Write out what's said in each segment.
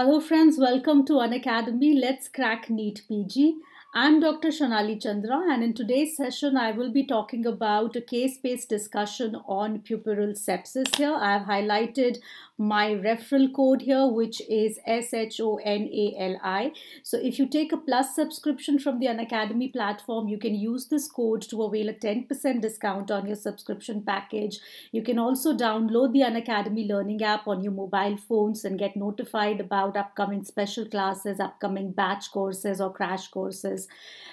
Hello friends, welcome to Unacademy. Let's crack NEET PG. I'm Dr. Shanali Chandra and in today's session I will be talking about a case-based discussion on puperal sepsis here. I have highlighted my referral code here which is SHONALI. So if you take a plus subscription from the Unacademy platform, you can use this code to avail a 10% discount on your subscription package. You can also download the Unacademy learning app on your mobile phones and get notified about upcoming special classes, upcoming batch courses or crash courses.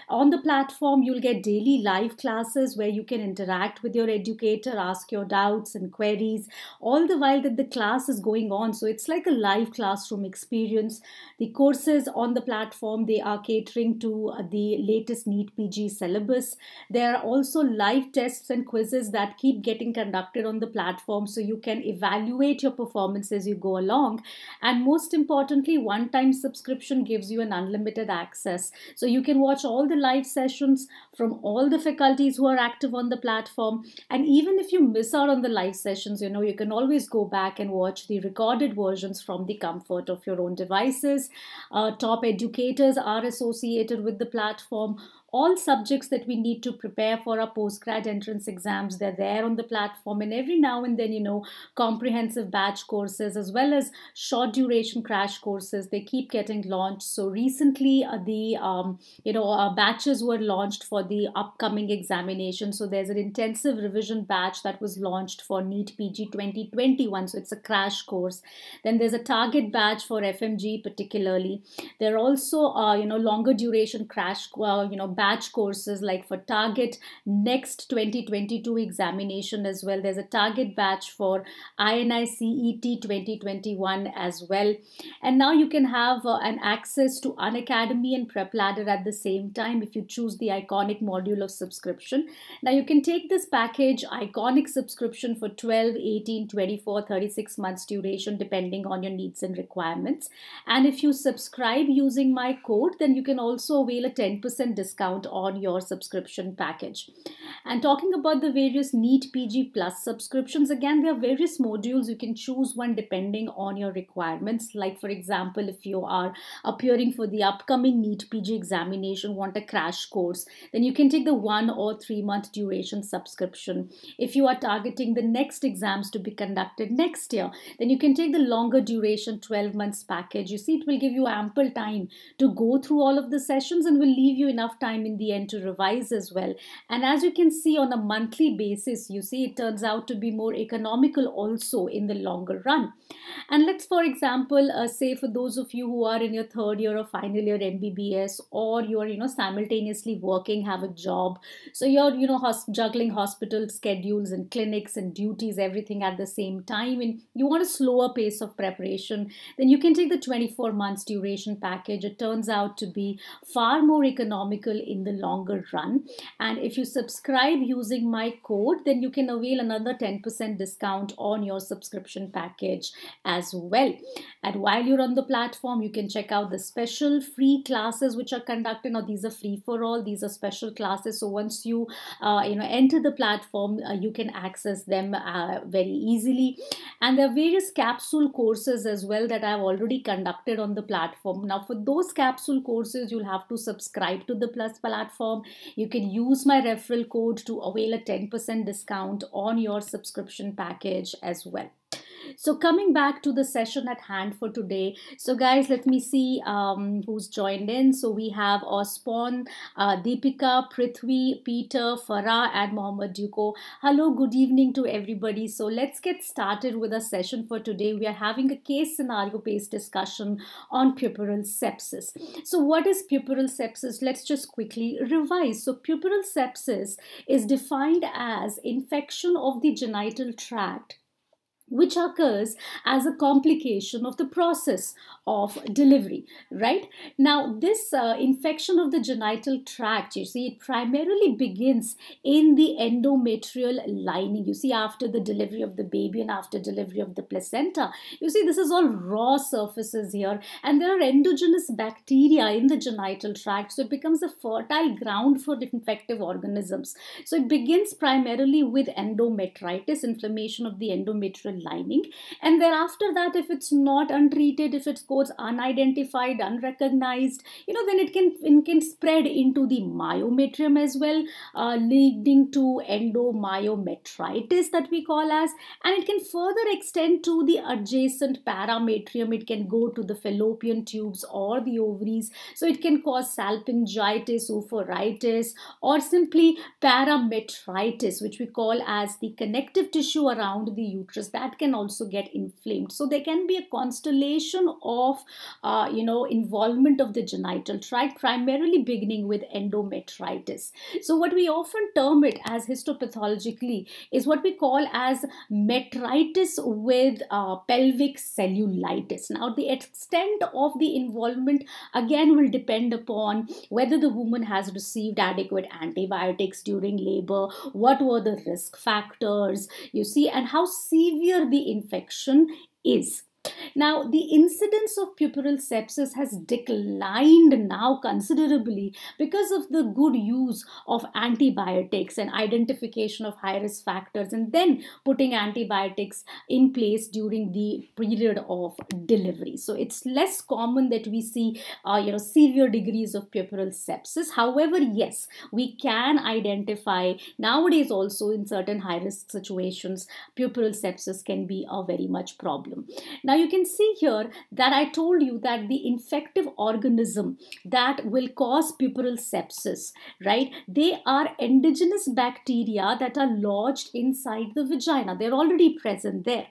On the platform, you'll get daily live classes where you can interact with your educator, ask your doubts and queries, all the while that the class is is going on. So it's like a live classroom experience. The courses on the platform, they are catering to uh, the latest NEET PG syllabus. There are also live tests and quizzes that keep getting conducted on the platform. So you can evaluate your performance as you go along. And most importantly, one-time subscription gives you an unlimited access. So you can watch all the live sessions from all the faculties who are active on the platform. And even if you miss out on the live sessions, you know, you can always go back and watch the recorded versions from the comfort of your own devices. Uh, top educators are associated with the platform all subjects that we need to prepare for our postgrad entrance exams they're there on the platform and every now and then you know comprehensive batch courses as well as short duration crash courses they keep getting launched so recently uh, the um, you know uh, batches were launched for the upcoming examination so there's an intensive revision batch that was launched for NEET PG 2021 so it's a crash course then there's a target batch for FMG particularly there are also uh, you know longer duration crash uh, you know batch batch courses like for target next 2022 examination as well there's a target batch for INICET 2021 as well and now you can have uh, an access to unacademy and prep ladder at the same time if you choose the iconic module of subscription now you can take this package iconic subscription for 12 18 24 36 months duration depending on your needs and requirements and if you subscribe using my code then you can also avail a 10% discount discount on your subscription package. And talking about the various NEET PG Plus subscriptions, again, there are various modules. You can choose one depending on your requirements. Like, for example, if you are appearing for the upcoming NEET PG examination, want a crash course, then you can take the one or three month duration subscription. If you are targeting the next exams to be conducted next year, then you can take the longer duration 12 months package. You see, it will give you ample time to go through all of the sessions and will leave you enough time time in the end to revise as well. And as you can see on a monthly basis, you see it turns out to be more economical also in the longer run. And let's, for example, uh, say for those of you who are in your third year or final year MBBS or you're, you know, simultaneously working, have a job. So you're, you know, juggling hospital schedules and clinics and duties, everything at the same time. And you want a slower pace of preparation, then you can take the 24 months duration package. It turns out to be far more economical in the longer run. And if you subscribe using my code, then you can avail another 10% discount on your subscription package as well. And while you're on the platform, you can check out the special free classes which are conducted. Now, these are free for all, these are special classes. So once you uh, you know enter the platform, uh, you can access them uh, very easily. And there are various capsule courses as well that I've already conducted on the platform. Now, for those capsule courses, you'll have to subscribe to the Plus platform. You can use my referral code to avail a 10% discount on your subscription package as well. So coming back to the session at hand for today. So guys, let me see um, who's joined in. So we have Ospon, uh, Deepika, Prithvi, Peter, Farah and Mohammed Duko. Hello, good evening to everybody. So let's get started with our session for today. We are having a case scenario based discussion on puperal sepsis. So what is puperal sepsis? Let's just quickly revise. So puperal sepsis is defined as infection of the genital tract which occurs as a complication of the process of delivery right now this uh, infection of the genital tract you see it primarily begins in the endometrial lining you see after the delivery of the baby and after delivery of the placenta you see this is all raw surfaces here and there are endogenous bacteria in the genital tract so it becomes a fertile ground for infective organisms so it begins primarily with endometritis inflammation of the endometrial lining. And thereafter that, if it's not untreated, if it's goes unidentified, unrecognized, you know, then it can, it can spread into the myometrium as well, uh, leading to endomyometritis that we call as, and it can further extend to the adjacent parametrium. It can go to the fallopian tubes or the ovaries. So it can cause salpingitis, oophoritis, or simply parametritis, which we call as the connective tissue around the uterus. That that can also get inflamed. So there can be a constellation of, uh, you know, involvement of the genital tract, primarily beginning with endometritis. So what we often term it as histopathologically is what we call as metritis with uh, pelvic cellulitis. Now the extent of the involvement again will depend upon whether the woman has received adequate antibiotics during labor, what were the risk factors, you see, and how severe Hepatitis the infection is. Now, the incidence of puerperal sepsis has declined now considerably because of the good use of antibiotics and identification of high risk factors and then putting antibiotics in place during the period of delivery. So it's less common that we see uh, you know severe degrees of puerperal sepsis. However, yes, we can identify nowadays also in certain high risk situations puerperal sepsis can be a very much problem. Now now you can see here that I told you that the infective organism that will cause puberal sepsis, right? They are endogenous bacteria that are lodged inside the vagina. They're already present there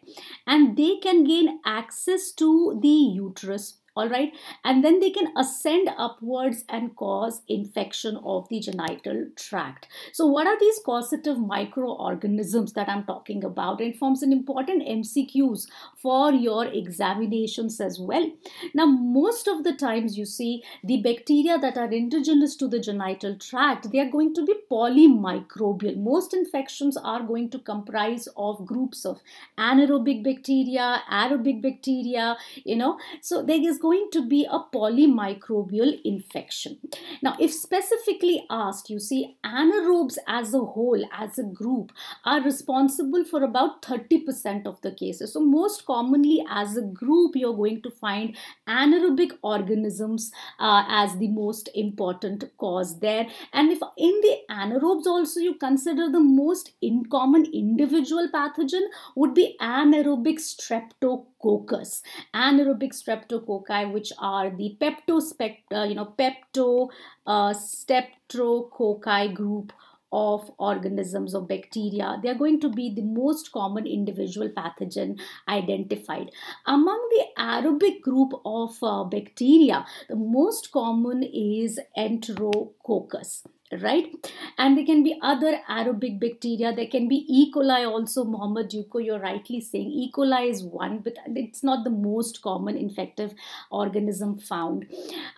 and they can gain access to the uterus all right and then they can ascend upwards and cause infection of the genital tract so what are these causative microorganisms that i'm talking about it forms an important mcqs for your examinations as well now most of the times you see the bacteria that are indigenous to the genital tract they are going to be polymicrobial most infections are going to comprise of groups of anaerobic bacteria aerobic bacteria you know so there is going to be a polymicrobial infection. Now, if specifically asked, you see, anaerobes as a whole, as a group, are responsible for about 30% of the cases. So, most commonly as a group, you're going to find anaerobic organisms uh, as the most important cause there. And if in the anaerobes also you consider the most in common individual pathogen would be anaerobic streptococcus. Anaerobic streptococcus which are the peptospect, uh, you know, pepto uh, streptococci group of organisms or bacteria. They are going to be the most common individual pathogen identified. Among the aerobic group of uh, bacteria, the most common is Enterococcus right? And there can be other aerobic bacteria. There can be E. coli also, Mohammed Yuko, you're rightly saying. E. coli is one, but it's not the most common infective organism found.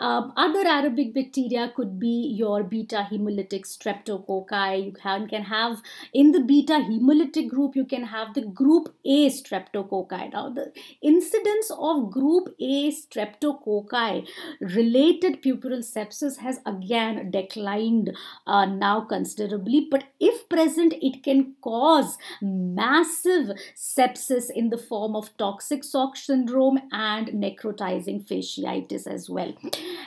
Um, other aerobic bacteria could be your beta hemolytic streptococci. You can, can have, in the beta hemolytic group, you can have the group A streptococci. Now, the incidence of group A streptococci related puberal sepsis has again declined uh, now considerably, but if present, it can cause massive sepsis in the form of toxic shock syndrome and necrotizing fasciitis as well.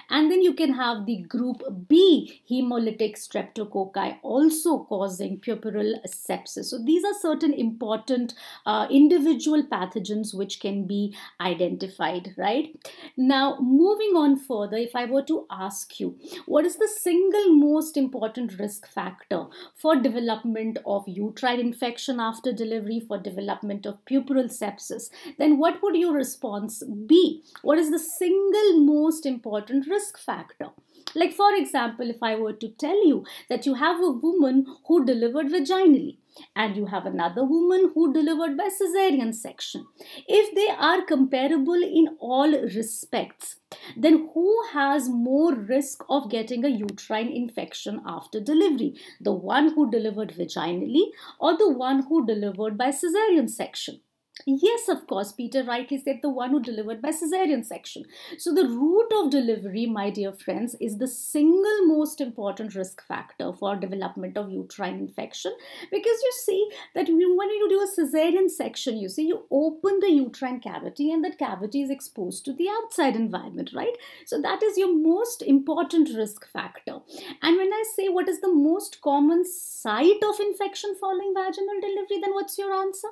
And then you can have the group B hemolytic streptococci also causing puerperal sepsis. So these are certain important uh, individual pathogens which can be identified, right? Now, moving on further, if I were to ask you, what is the single most important important risk factor for development of uterine infection after delivery, for development of puperal sepsis, then what would your response be? What is the single most important risk factor? Like, for example, if I were to tell you that you have a woman who delivered vaginally, and you have another woman who delivered by cesarean section. If they are comparable in all respects, then who has more risk of getting a uterine infection after delivery? The one who delivered vaginally or the one who delivered by cesarean section? Yes, of course, Peter rightly said the one who delivered by cesarean section. So, the route of delivery, my dear friends, is the single most important risk factor for development of uterine infection because you see that when you do a cesarean section, you see, you open the uterine cavity and that cavity is exposed to the outside environment, right? So, that is your most important risk factor. And when I say what is the most common site of infection following vaginal delivery, then what's your answer?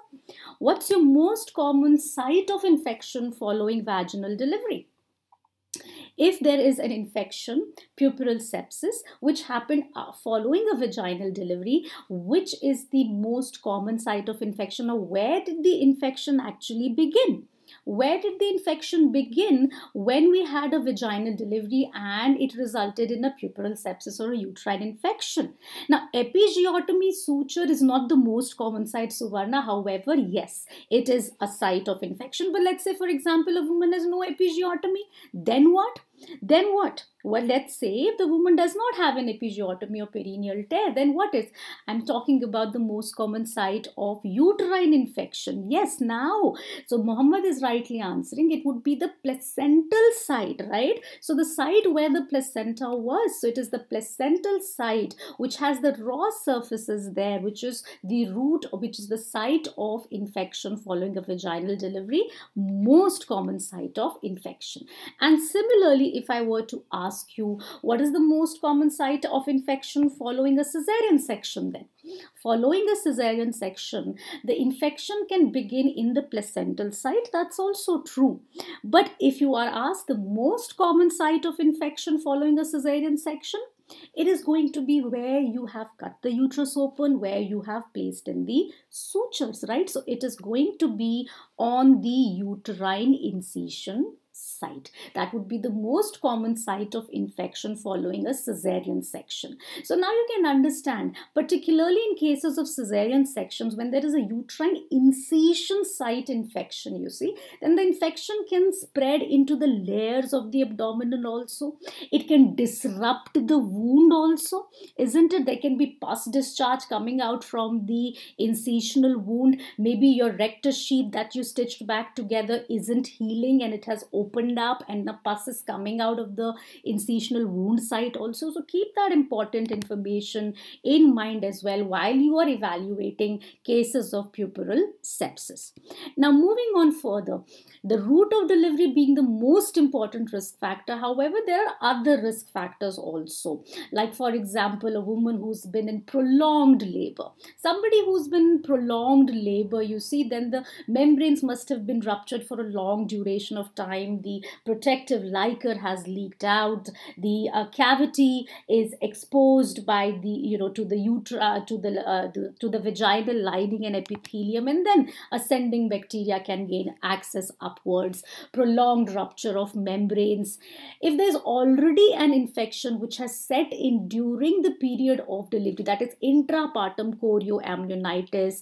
What's your most common site of infection following vaginal delivery. If there is an infection, puperal sepsis, which happened uh, following a vaginal delivery, which is the most common site of infection or where did the infection actually begin? Where did the infection begin? When we had a vaginal delivery and it resulted in a puerperal sepsis or a uterine infection. Now, epigeotomy suture is not the most common site, Suvarna. However, yes, it is a site of infection. But let's say, for example, a woman has no epigeotomy. Then what? Then what? well, let's say if the woman does not have an episiotomy or perineal tear, then what is? I'm talking about the most common site of uterine infection. Yes, now. So Muhammad is rightly answering. It would be the placental site, right? So the site where the placenta was. So it is the placental site which has the raw surfaces there, which is the root, which is the site of infection following a vaginal delivery, most common site of infection. And similarly, if I were to ask ask you what is the most common site of infection following a cesarean section then? Following a cesarean section, the infection can begin in the placental site. That's also true. But if you are asked the most common site of infection following a cesarean section, it is going to be where you have cut the uterus open, where you have placed in the sutures, right? So it is going to be on the uterine incision site. That would be the most common site of infection following a cesarean section. So now you can understand, particularly in cases of cesarean sections, when there is a uterine incision site infection, you see, then the infection can spread into the layers of the abdomen. also. It can disrupt the wound also, isn't it? There can be pus discharge coming out from the incisional wound. Maybe your rectus sheath that you stitched back together isn't healing and it has opened opened up and the pus is coming out of the incisional wound site also. So keep that important information in mind as well while you are evaluating cases of puberal sepsis. Now moving on further, the route of delivery being the most important risk factor. However, there are other risk factors also. Like for example, a woman who's been in prolonged labor. Somebody who's been prolonged labor, you see, then the membranes must have been ruptured for a long duration of time the protective liquor has leaked out the uh, cavity is exposed by the you know to the utra to the, uh, to, to the vaginal lining and epithelium and then ascending bacteria can gain access upwards prolonged rupture of membranes if there's already an infection which has set in during the period of delivery that is intrapartum chorioamnionitis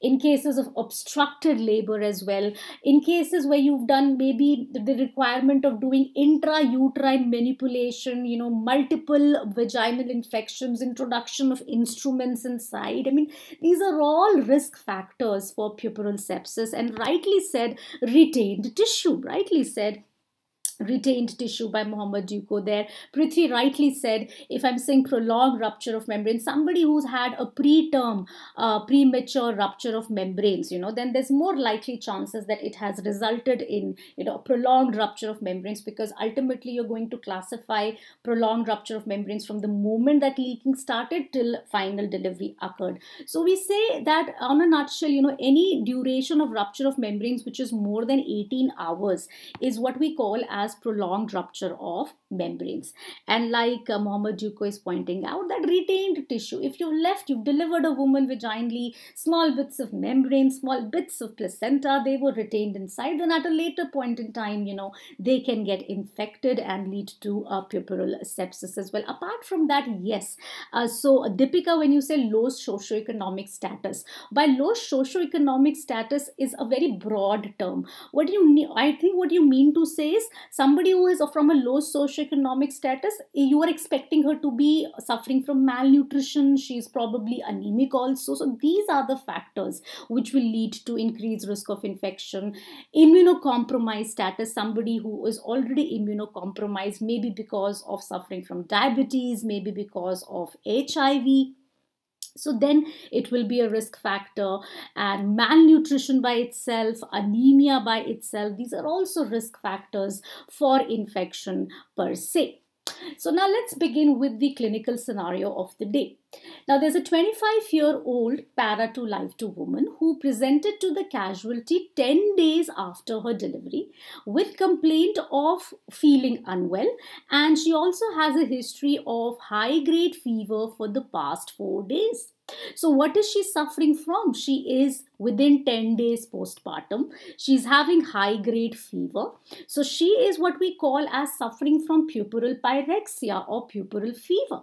in cases of obstructed labor as well in cases where you've done maybe the requirement of doing intrauterine manipulation, you know, multiple vaginal infections, introduction of instruments inside. I mean, these are all risk factors for puerperal sepsis and rightly said, retained tissue, rightly said, retained tissue by Mohammad Duco there. Prithvi rightly said, if I'm saying prolonged rupture of membrane, somebody who's had a preterm, uh, premature rupture of membranes, you know, then there's more likely chances that it has resulted in, you know, prolonged rupture of membranes because ultimately you're going to classify prolonged rupture of membranes from the moment that leaking started till final delivery occurred. So we say that on a nutshell, you know, any duration of rupture of membranes which is more than 18 hours is what we call as prolonged rupture of membranes. And like uh, Mohamed Juko is pointing out, that retained tissue, if you left, you've delivered a woman vaginally, small bits of membrane, small bits of placenta, they were retained inside. Then at a later point in time, you know, they can get infected and lead to a puerperal sepsis as well. Apart from that, yes. Uh, so Dipika, when you say low socioeconomic status, by low socioeconomic status is a very broad term. What do you I think what you mean to say is somebody who is from a low socioeconomic status you are expecting her to be suffering from malnutrition she's probably anemic also so these are the factors which will lead to increased risk of infection immunocompromised status somebody who is already immunocompromised maybe because of suffering from diabetes maybe because of hiv so then it will be a risk factor and malnutrition by itself anemia by itself these are also risk factors for infection per se so now let's begin with the clinical scenario of the day. Now there's a 25 year old para to live to woman who presented to the casualty 10 days after her delivery with complaint of feeling unwell and she also has a history of high grade fever for the past 4 days. So, what is she suffering from? She is within 10 days postpartum. She's having high grade fever. So, she is what we call as suffering from puperal pyrexia or puperal fever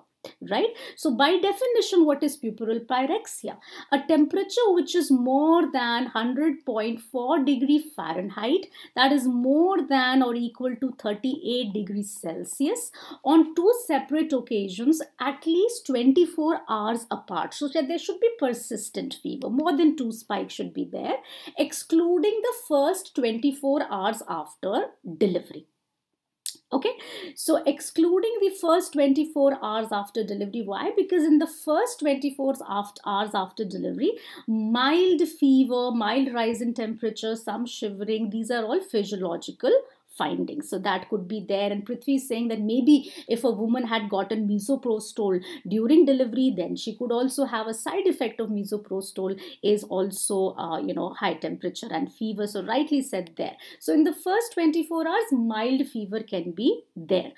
right? So by definition, what is puperal pyrexia? A temperature which is more than 100.4 degree Fahrenheit, that is more than or equal to 38 degrees Celsius on two separate occasions at least 24 hours apart. So there should be persistent fever. More than two spikes should be there, excluding the first 24 hours after delivery okay so excluding the first 24 hours after delivery why because in the first 24 hours after delivery mild fever mild rise in temperature some shivering these are all physiological findings. So that could be there. And Prithvi is saying that maybe if a woman had gotten misoprostol during delivery, then she could also have a side effect of misoprostol is also, uh, you know, high temperature and fever. So rightly said there. So in the first 24 hours, mild fever can be there.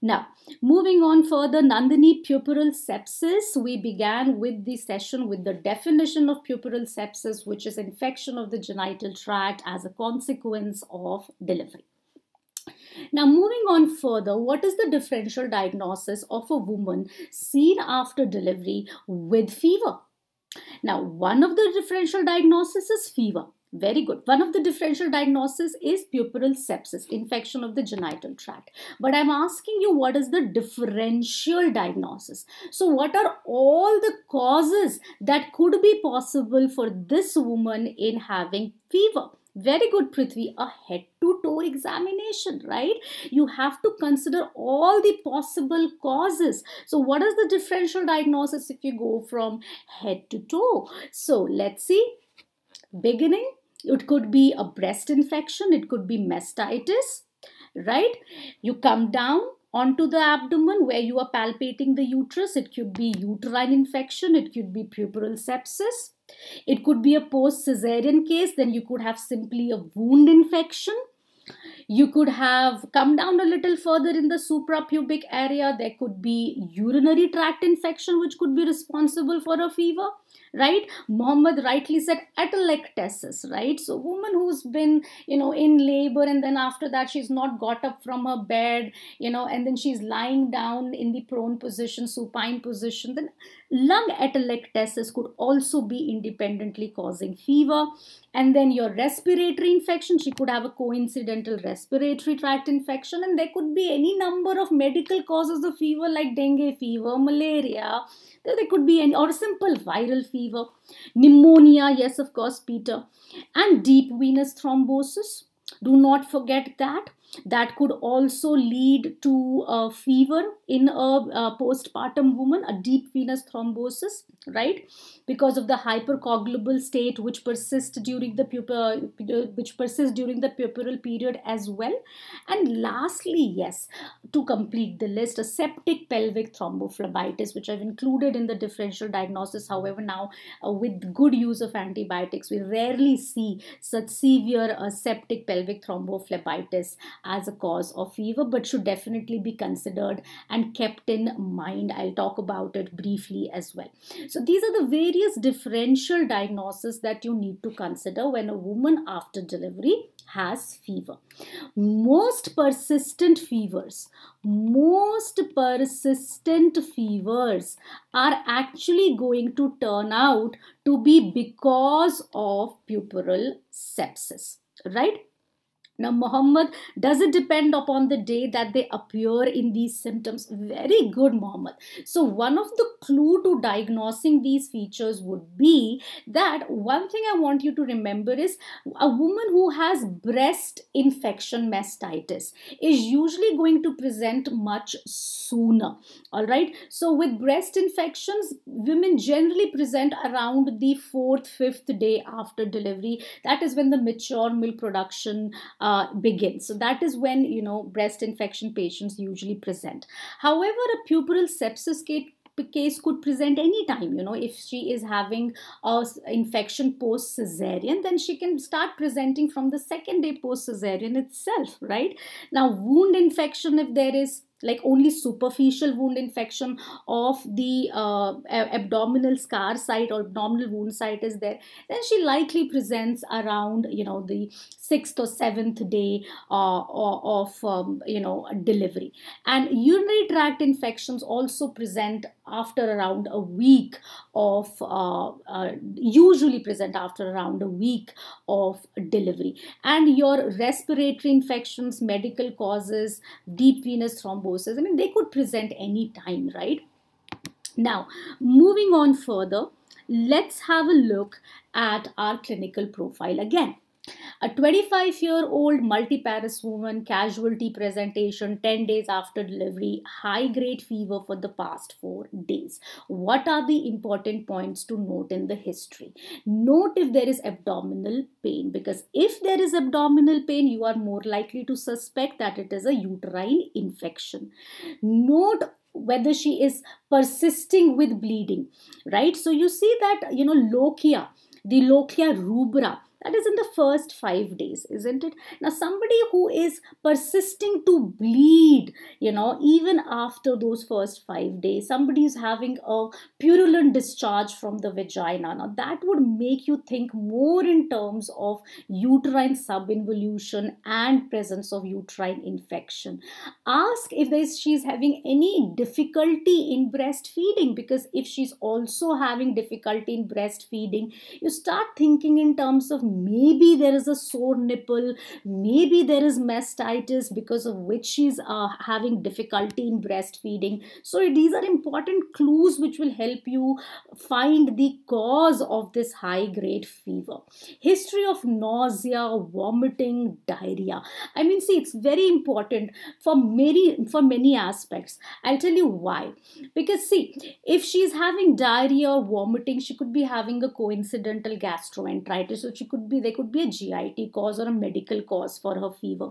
Now, moving on further, Nandini puperal sepsis. We began with the session with the definition of puperal sepsis, which is infection of the genital tract as a consequence of delivery. Now, moving on further, what is the differential diagnosis of a woman seen after delivery with fever? Now, one of the differential diagnoses is fever. Very good. One of the differential diagnoses is puerperal sepsis, infection of the genital tract. But I'm asking you what is the differential diagnosis? So what are all the causes that could be possible for this woman in having fever? Very good, Prithvi. A head to toe examination, right? You have to consider all the possible causes. So, what is the differential diagnosis if you go from head to toe? So, let's see. Beginning, it could be a breast infection, it could be mastitis, right? You come down, onto the abdomen where you are palpating the uterus. It could be uterine infection, it could be puberal sepsis, it could be a post-caesarean case, then you could have simply a wound infection you could have come down a little further in the suprapubic area. There could be urinary tract infection, which could be responsible for a fever, right? Mohammed rightly said atelectasis, right? So, woman who's been, you know, in labor and then after that she's not got up from her bed, you know, and then she's lying down in the prone position, supine position, then lung atelectasis could also be independently causing fever and then your respiratory infection she could have a coincidental respiratory tract infection and there could be any number of medical causes of fever like dengue fever malaria there could be any or simple viral fever pneumonia yes of course peter and deep venous thrombosis do not forget that that could also lead to a fever in a, a postpartum woman, a deep venous thrombosis, right? Because of the hypercoagulable state which persists during the pupa, which persists during the puberal period as well. And lastly, yes, to complete the list, a septic pelvic thrombophlebitis, which I've included in the differential diagnosis. However, now uh, with good use of antibiotics, we rarely see such severe uh, septic pelvic thrombophlebitis as a cause of fever but should definitely be considered and kept in mind. I'll talk about it briefly as well. So these are the various differential diagnoses that you need to consider when a woman after delivery has fever. Most persistent fevers, most persistent fevers are actually going to turn out to be because of puperal sepsis, right? Now, Muhammad, does it depend upon the day that they appear in these symptoms? Very good, Muhammad. So, one of the clue to diagnosing these features would be that one thing I want you to remember is a woman who has breast infection mastitis is usually going to present much sooner. All right. So, with breast infections, women generally present around the fourth, fifth day after delivery. That is when the mature milk production. Uh, uh, begins. So that is when, you know, breast infection patients usually present. However, a puberal sepsis case case could present anytime you know if she is having a infection post cesarean then she can start presenting from the second day post cesarean itself right now wound infection if there is like only superficial wound infection of the uh, abdominal scar site or abdominal wound site is there then she likely presents around you know the sixth or seventh day uh, of um, you know delivery and urinary tract infections also present after around a week of uh, uh usually present after around a week of delivery and your respiratory infections medical causes deep venous thrombosis I mean, they could present any time, right? Now, moving on further, let's have a look at our clinical profile again. A 25 year old multi Paris woman, casualty presentation 10 days after delivery, high grade fever for the past four days. What are the important points to note in the history? Note if there is abdominal pain because if there is abdominal pain, you are more likely to suspect that it is a uterine infection. Note whether she is persisting with bleeding, right? So you see that, you know, lochia the lochia rubra that is in the first five days, isn't it? Now, somebody who is persisting to bleed, you know, even after those first five days, somebody is having a purulent discharge from the vagina. Now, that would make you think more in terms of uterine subinvolution and presence of uterine infection. Ask if there is, she's having any difficulty in breastfeeding because if she's also having difficulty in breastfeeding, you start thinking in terms of maybe there is a sore nipple maybe there is mastitis because of which she's uh, having difficulty in breastfeeding so these are important clues which will help you find the cause of this high grade fever history of nausea vomiting diarrhea i mean see it's very important for many for many aspects i'll tell you why because see if she's having diarrhea or vomiting she could be having a coincidental gastroenteritis so she could could be there could be a GIT cause or a medical cause for her fever.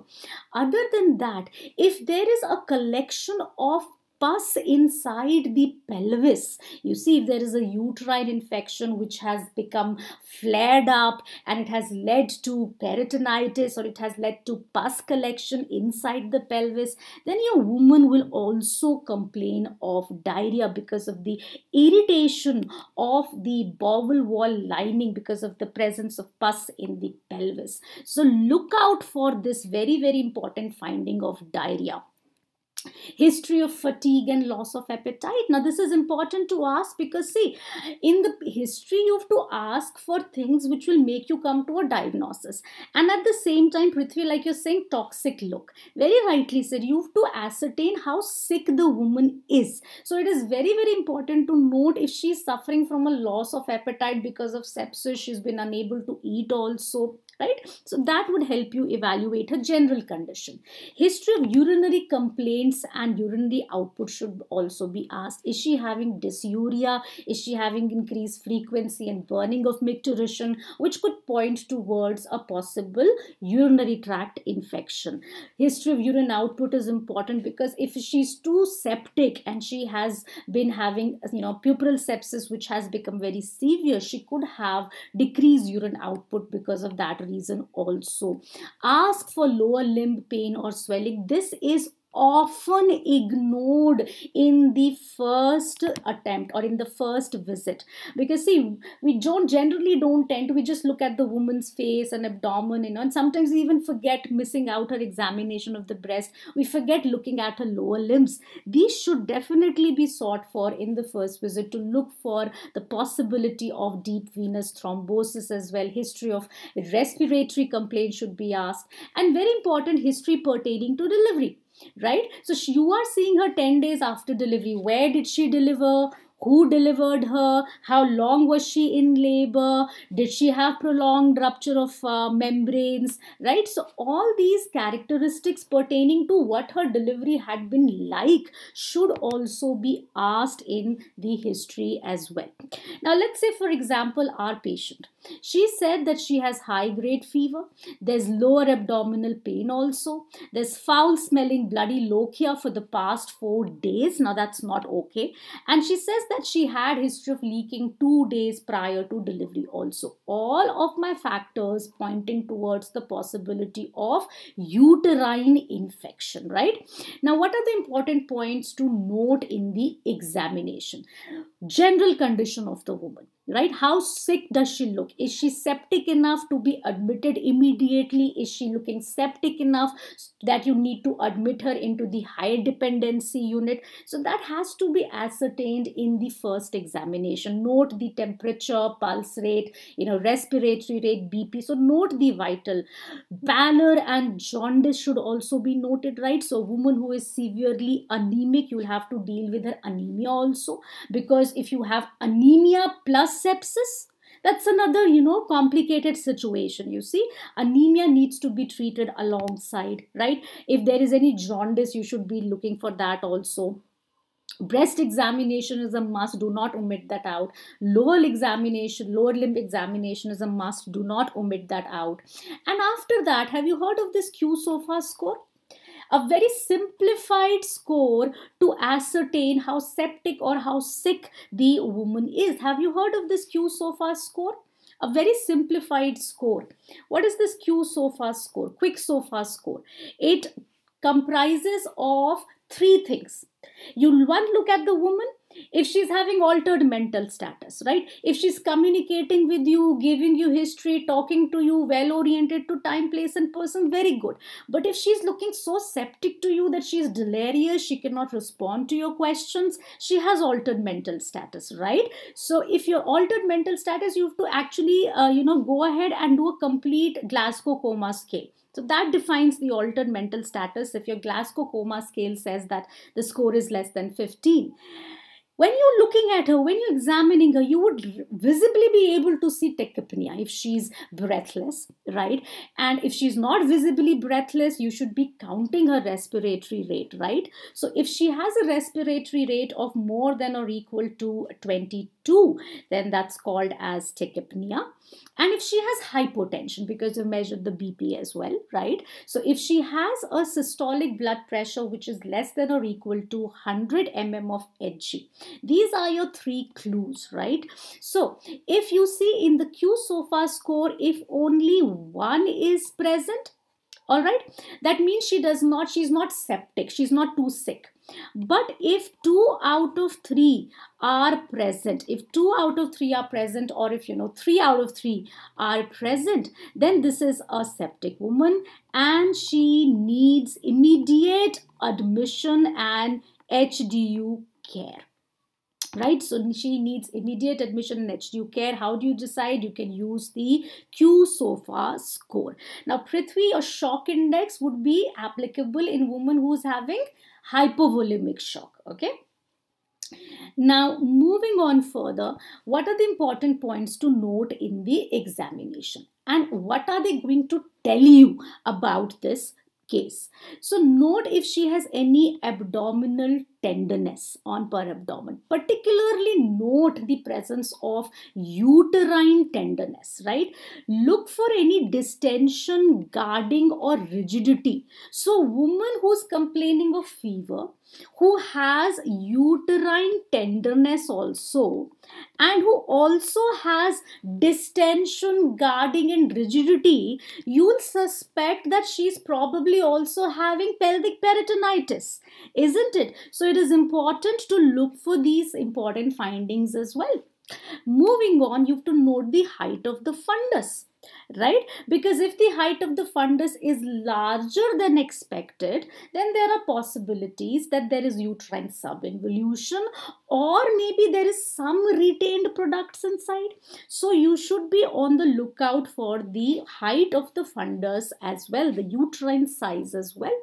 Other than that, if there is a collection of pus inside the pelvis. You see, if there is a uterine infection which has become flared up and it has led to peritonitis or it has led to pus collection inside the pelvis, then your woman will also complain of diarrhea because of the irritation of the bowel wall lining because of the presence of pus in the pelvis. So look out for this very, very important finding of diarrhea history of fatigue and loss of appetite now this is important to ask because see in the history you have to ask for things which will make you come to a diagnosis and at the same time prithvi like you're saying toxic look very rightly said you have to ascertain how sick the woman is so it is very very important to note if she is suffering from a loss of appetite because of sepsis she's been unable to eat also right? So that would help you evaluate her general condition. History of urinary complaints and urinary output should also be asked. Is she having dysuria? Is she having increased frequency and burning of micturition, which could point towards a possible urinary tract infection? History of urine output is important because if she's too septic and she has been having, you know, puberal sepsis, which has become very severe, she could have decreased urine output because of that reason also ask for lower limb pain or swelling this is often ignored in the first attempt or in the first visit because see we don't generally don't tend to we just look at the woman's face and abdomen you know and sometimes we even forget missing out her examination of the breast we forget looking at her lower limbs these should definitely be sought for in the first visit to look for the possibility of deep venous thrombosis as well history of respiratory complaints should be asked and very important history pertaining to delivery right so you are seeing her 10 days after delivery where did she deliver who delivered her, how long was she in labor, did she have prolonged rupture of uh, membranes, right? So, all these characteristics pertaining to what her delivery had been like should also be asked in the history as well. Now, let's say, for example, our patient, she said that she has high grade fever, there's lower abdominal pain also, there's foul smelling bloody lochia for the past four days. Now, that's not okay. And she says that she had history of leaking 2 days prior to delivery also all of my factors pointing towards the possibility of uterine infection right now what are the important points to note in the examination general condition of the woman right how sick does she look is she septic enough to be admitted immediately is she looking septic enough that you need to admit her into the high dependency unit so that has to be ascertained in the first examination note the temperature pulse rate you know respiratory rate bp so note the vital pallor and jaundice should also be noted right so a woman who is severely anemic you will have to deal with her anemia also because if you have anemia plus sepsis that's another you know complicated situation you see anemia needs to be treated alongside right if there is any jaundice you should be looking for that also breast examination is a must do not omit that out lower examination lower limb examination is a must do not omit that out and after that have you heard of this q sofa score a very simplified score to ascertain how septic or how sick the woman is. Have you heard of this Q far score? a very simplified score. What is this Q far score, quick SOFA score? It comprises of three things. You one look at the woman, if she's having altered mental status right if she's communicating with you giving you history talking to you well oriented to time place and person very good but if she's looking so septic to you that she's delirious she cannot respond to your questions she has altered mental status right so if your altered mental status you have to actually uh, you know go ahead and do a complete glasgow coma scale so that defines the altered mental status if your Glasgow coma scale says that the score is less than 15 when you're looking at her, when you're examining her, you would visibly be able to see tachypnea if she's breathless, right? And if she's not visibly breathless, you should be counting her respiratory rate, right? So if she has a respiratory rate of more than or equal to 22, then that's called as tachypnea. And if she has hypotension, because you measured the BP as well, right? So if she has a systolic blood pressure which is less than or equal to 100 mm of Hg, these are your three clues, right? So if you see in the Q so far score, if only one is present, all right that means she does not she's not septic she's not too sick but if two out of three are present if two out of three are present or if you know three out of three are present then this is a septic woman and she needs immediate admission and hdu care right so she needs immediate admission in hdu care how do you decide you can use the q sofa score now prithvi or shock index would be applicable in women who's having hypovolemic shock okay now, moving on further, what are the important points to note in the examination? And what are they going to tell you about this case? So, note if she has any abdominal tenderness on per abdomen. Particularly note the presence of uterine tenderness, right? Look for any distension, guarding or rigidity. So woman who's complaining of fever, who has uterine tenderness also and who also has distension, guarding and rigidity, you'll suspect that she's probably also having pelvic peritonitis, isn't it? So it is important to look for these important findings as well. Moving on, you have to note the height of the fundus right? Because if the height of the fundus is larger than expected, then there are possibilities that there is uterine subinvolution or maybe there is some retained products inside. So you should be on the lookout for the height of the fundus as well, the uterine size as well.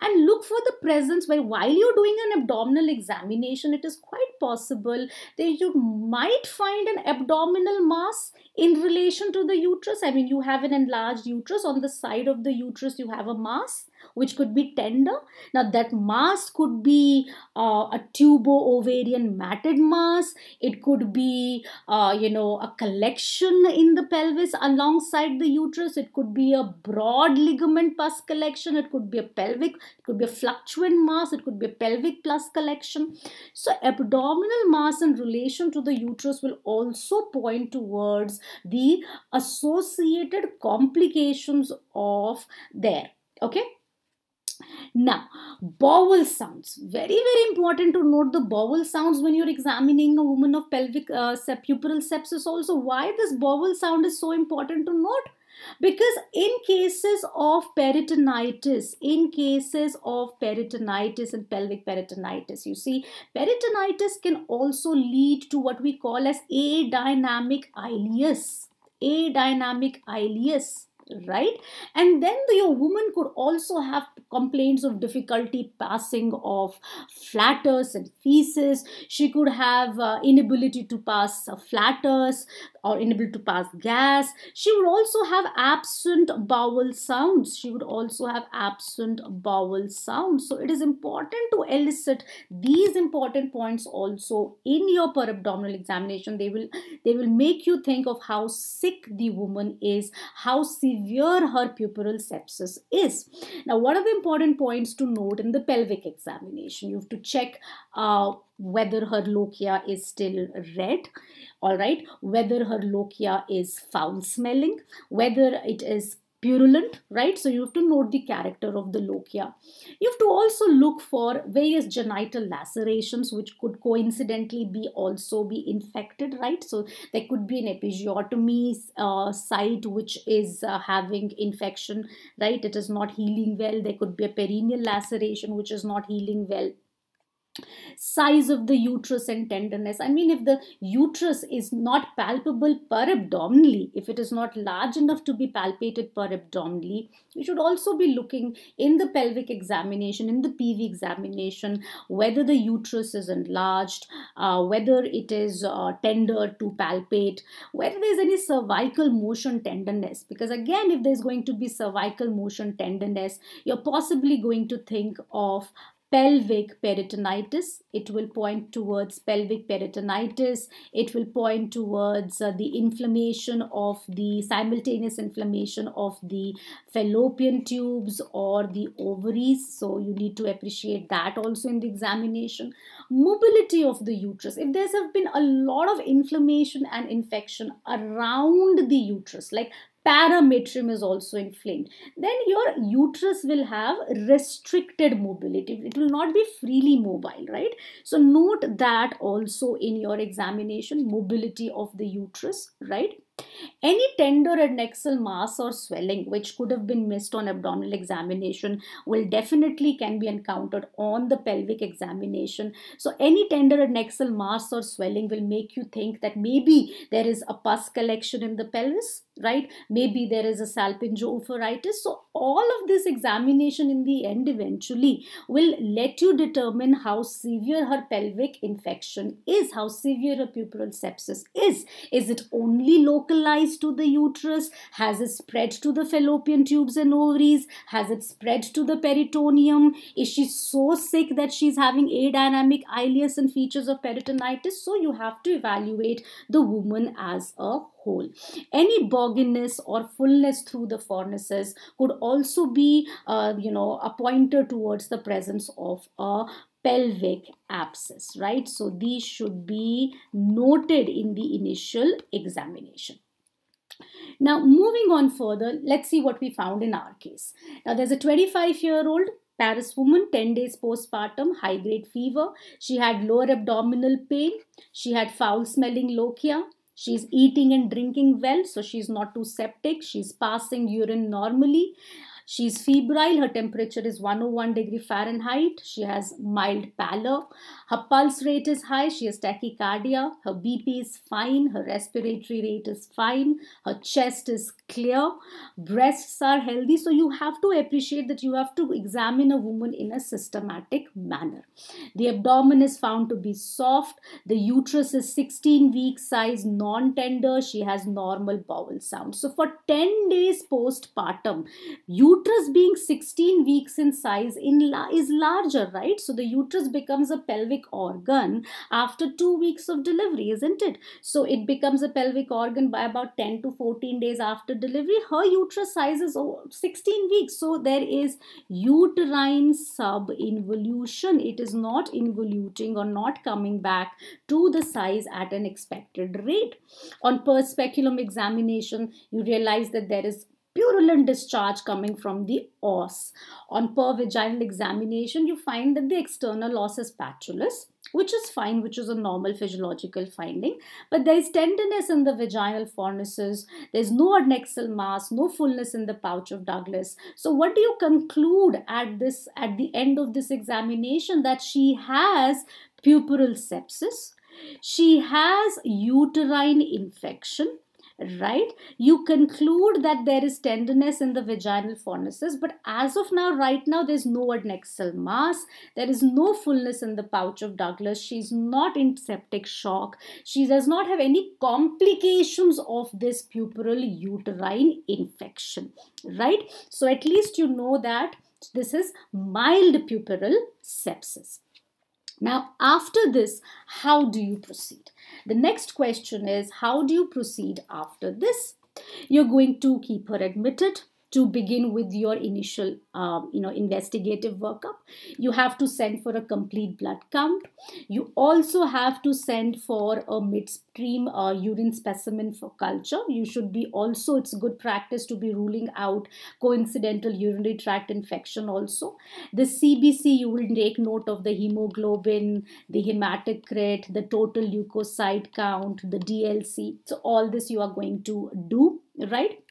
And look for the presence where while you're doing an abdominal examination, it is quite possible that you might find an abdominal mass in relation to the uterus. I mean, mean, you have an enlarged uterus. On the side of the uterus, you have a mass which could be tender. Now that mass could be uh, a tubo-ovarian matted mass. It could be, uh, you know, a collection in the pelvis alongside the uterus. It could be a broad ligament pus collection. It could be a pelvic. It could be a fluctuant mass. It could be a pelvic plus collection. So abdominal mass in relation to the uterus will also point towards the associated complications of there okay now, bowel sounds. Very, very important to note the bowel sounds when you're examining a woman of pelvic uh, sepulchral sepsis also. Why this bowel sound is so important to note? because in cases of peritonitis in cases of peritonitis and pelvic peritonitis you see peritonitis can also lead to what we call as adynamic ileus adynamic ileus right and then the, your woman could also have complaints of difficulty passing of flatters and feces she could have uh, inability to pass uh, flatters or inability to pass gas she would also have absent bowel sounds she would also have absent bowel sounds so it is important to elicit these important points also in your per abdominal examination they will they will make you think of how sick the woman is how serious severe her puerperal sepsis is. Now, what are the important points to note in the pelvic examination? You have to check uh, whether her lochia is still red, all right, whether her lochia is foul smelling, whether it is purulent, right? So you have to note the character of the lochia. You have to also look for various genital lacerations which could coincidentally be also be infected, right? So there could be an episiotomy uh, site which is uh, having infection, right? It is not healing well. There could be a perineal laceration which is not healing well size of the uterus and tenderness. I mean, if the uterus is not palpable per abdominally, if it is not large enough to be palpated per abdominally, you should also be looking in the pelvic examination, in the PV examination, whether the uterus is enlarged, uh, whether it is uh, tender to palpate, whether there's any cervical motion tenderness. Because again, if there's going to be cervical motion tenderness, you're possibly going to think of pelvic peritonitis. It will point towards pelvic peritonitis. It will point towards uh, the inflammation of the simultaneous inflammation of the fallopian tubes or the ovaries. So you need to appreciate that also in the examination. Mobility of the uterus. If there's have been a lot of inflammation and infection around the uterus, like parametrium is also inflamed then your uterus will have restricted mobility it will not be freely mobile right so note that also in your examination mobility of the uterus right any tender adnexal mass or swelling which could have been missed on abdominal examination will definitely can be encountered on the pelvic examination. So any tender adnexal mass or swelling will make you think that maybe there is a pus collection in the pelvis right maybe there is a salpingo-oophoritis. so all of this examination in the end eventually will let you determine how severe her pelvic infection is how severe her puberal sepsis is is it only localized to the uterus has it spread to the fallopian tubes and ovaries has it spread to the peritoneum is she so sick that she's having adynamic ileus and features of peritonitis so you have to evaluate the woman as a whole. Any bogginess or fullness through the fornices could also be, uh, you know, a pointer towards the presence of a pelvic abscess, right? So these should be noted in the initial examination. Now, moving on further, let's see what we found in our case. Now, there's a 25-year-old Paris woman, 10 days postpartum, high grade fever. She had lower abdominal pain. She had foul smelling lochia. She's eating and drinking well, so she's not too septic. She's passing urine normally. She is febrile. Her temperature is 101 degree Fahrenheit. She has mild pallor. Her pulse rate is high. She has tachycardia. Her BP is fine. Her respiratory rate is fine. Her chest is clear. Breasts are healthy. So you have to appreciate that you have to examine a woman in a systematic manner. The abdomen is found to be soft. The uterus is 16 week size, non-tender. She has normal bowel sound. So for 10 days postpartum, you uterus being 16 weeks in size in la is larger, right? So the uterus becomes a pelvic organ after two weeks of delivery, isn't it? So it becomes a pelvic organ by about 10 to 14 days after delivery. Her uterus size is 16 weeks. So there is uterine subinvolution. It is not involuting or not coming back to the size at an expected rate. On per speculum examination, you realize that there is purulent discharge coming from the os. On per vaginal examination, you find that the external os is patulous, which is fine, which is a normal physiological finding. But there is tenderness in the vaginal fornices. There's no adnexal mass, no fullness in the pouch of Douglas. So what do you conclude at this at the end of this examination that she has puberal sepsis? She has uterine infection right? You conclude that there is tenderness in the vaginal fornices, but as of now, right now, there's no adnexal mass. There is no fullness in the pouch of Douglas. She's not in septic shock. She does not have any complications of this puperal uterine infection, right? So at least you know that this is mild puperal sepsis. Now, after this, how do you proceed? The next question is how do you proceed after this? You're going to keep her admitted to begin with your initial um, you know investigative workup you have to send for a complete blood count you also have to send for a midstream uh, urine specimen for culture you should be also it's good practice to be ruling out coincidental urinary tract infection also the cbc you will take note of the hemoglobin the hematocrit the total leukocyte count the dlc so all this you are going to do right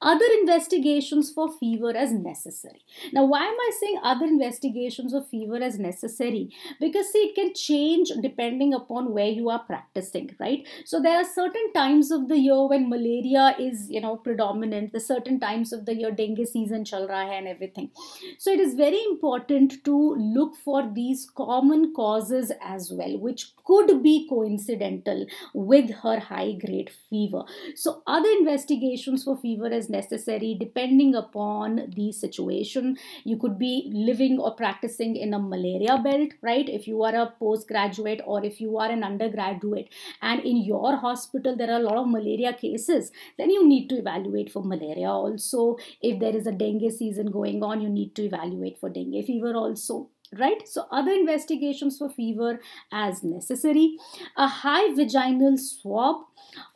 other investigations for fever as necessary. Now, why am I saying other investigations of fever as necessary? Because see, it can change depending upon where you are practicing, right? So there are certain times of the year when malaria is, you know, predominant. The certain times of the year dengue season chal raha hai and everything. So it is very important to look for these common causes as well, which could be coincidental with her high grade fever. So other investigations for fever fever is necessary depending upon the situation. You could be living or practicing in a malaria belt, right? If you are a postgraduate or if you are an undergraduate and in your hospital there are a lot of malaria cases, then you need to evaluate for malaria also. If there is a dengue season going on, you need to evaluate for dengue fever also right? So other investigations for fever as necessary. A high vaginal swab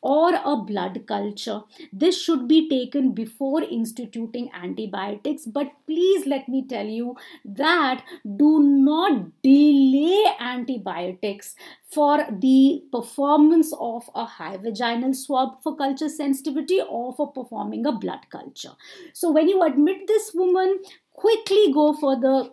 or a blood culture. This should be taken before instituting antibiotics. But please let me tell you that do not delay antibiotics for the performance of a high vaginal swab for culture sensitivity or for performing a blood culture. So when you admit this woman, quickly go for the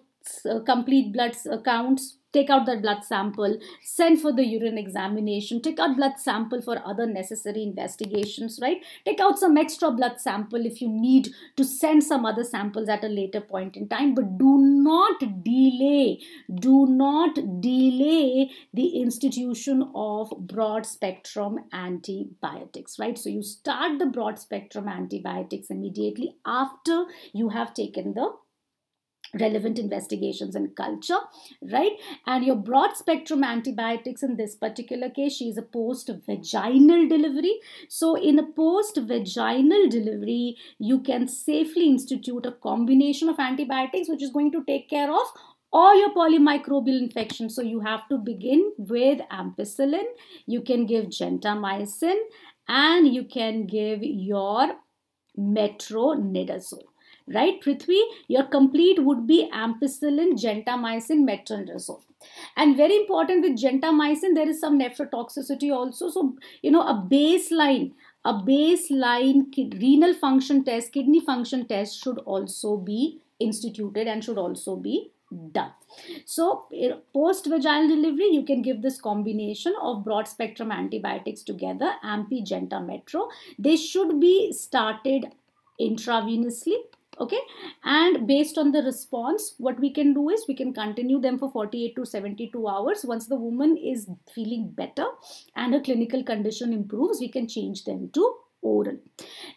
uh, complete blood uh, counts take out the blood sample send for the urine examination take out blood sample for other necessary investigations right take out some extra blood sample if you need to send some other samples at a later point in time but do not delay do not delay the institution of broad spectrum antibiotics right so you start the broad spectrum antibiotics immediately after you have taken the relevant investigations and culture right and your broad spectrum antibiotics in this particular case she is a post vaginal delivery so in a post vaginal delivery you can safely institute a combination of antibiotics which is going to take care of all your polymicrobial infections so you have to begin with ampicillin you can give gentamicin and you can give your metronidazole right prithvi your complete would be ampicillin gentamicin metronidazole and very important with gentamicin there is some nephrotoxicity also so you know a baseline a baseline renal function test kidney function test should also be instituted and should also be done. So post vaginal delivery, you can give this combination of broad spectrum antibiotics together, Ampi, Genta, Metro. They should be started intravenously okay and based on the response what we can do is we can continue them for 48 to 72 hours once the woman is feeling better and her clinical condition improves we can change them to oral.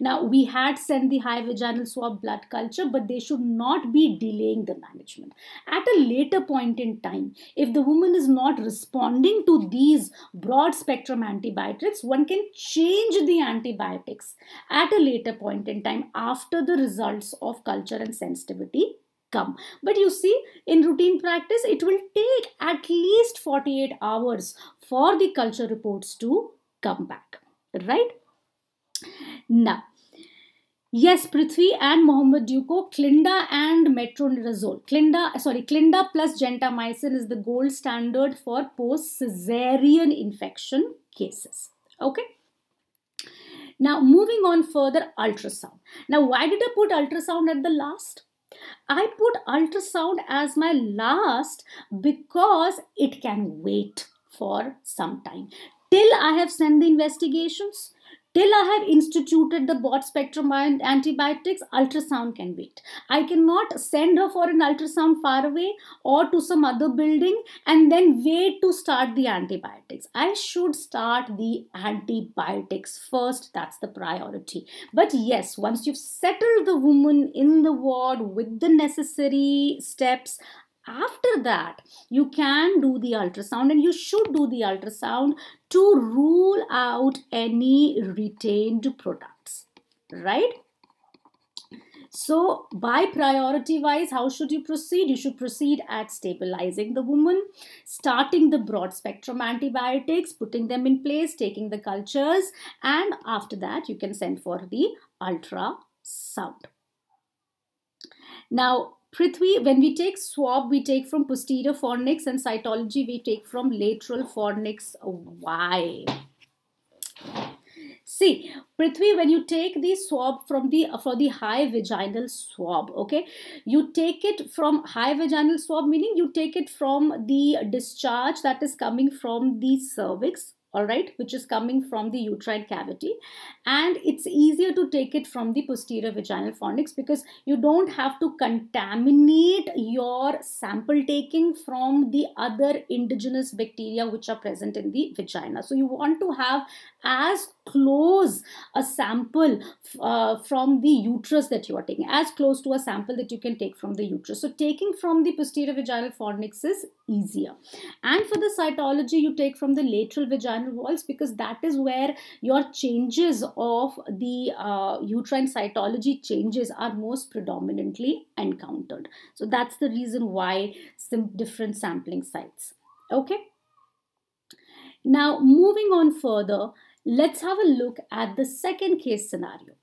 Now, we had sent the high vaginal swab blood culture, but they should not be delaying the management. At a later point in time, if the woman is not responding to these broad spectrum antibiotics, one can change the antibiotics at a later point in time after the results of culture and sensitivity come. But you see, in routine practice, it will take at least 48 hours for the culture reports to come back, right? Now, yes, Prithvi and Mohammed Duco, Clinda and metronidazole. Clinda, sorry, Clinda plus gentamicin is the gold standard for post-caesarean infection cases. Okay. Now, moving on further, ultrasound. Now, why did I put ultrasound at the last? I put ultrasound as my last because it can wait for some time. Till I have sent the investigations, Till I have instituted the bot spectrum antibiotics, ultrasound can wait. I cannot send her for an ultrasound far away or to some other building and then wait to start the antibiotics. I should start the antibiotics first. That's the priority. But yes, once you've settled the woman in the ward with the necessary steps, after that you can do the ultrasound and you should do the ultrasound to rule out any retained products right so by priority wise how should you proceed you should proceed at stabilizing the woman starting the broad spectrum antibiotics putting them in place taking the cultures and after that you can send for the ultrasound now Prithvi, when we take swab, we take from posterior fornix and cytology, we take from lateral fornix. Why? See, Prithvi, when you take the swab from the for the high vaginal swab, okay, you take it from high vaginal swab, meaning you take it from the discharge that is coming from the cervix, all right which is coming from the uterine cavity and it's easier to take it from the posterior vaginal fornix because you don't have to contaminate your sample taking from the other indigenous bacteria which are present in the vagina so you want to have as close a sample uh, from the uterus that you are taking, as close to a sample that you can take from the uterus. So taking from the posterior vaginal fornix is easier. And for the cytology, you take from the lateral vaginal walls because that is where your changes of the uh, uterine cytology changes are most predominantly encountered. So that's the reason why some different sampling sites. Okay. Now, moving on further, Let's have a look at the second case scenario.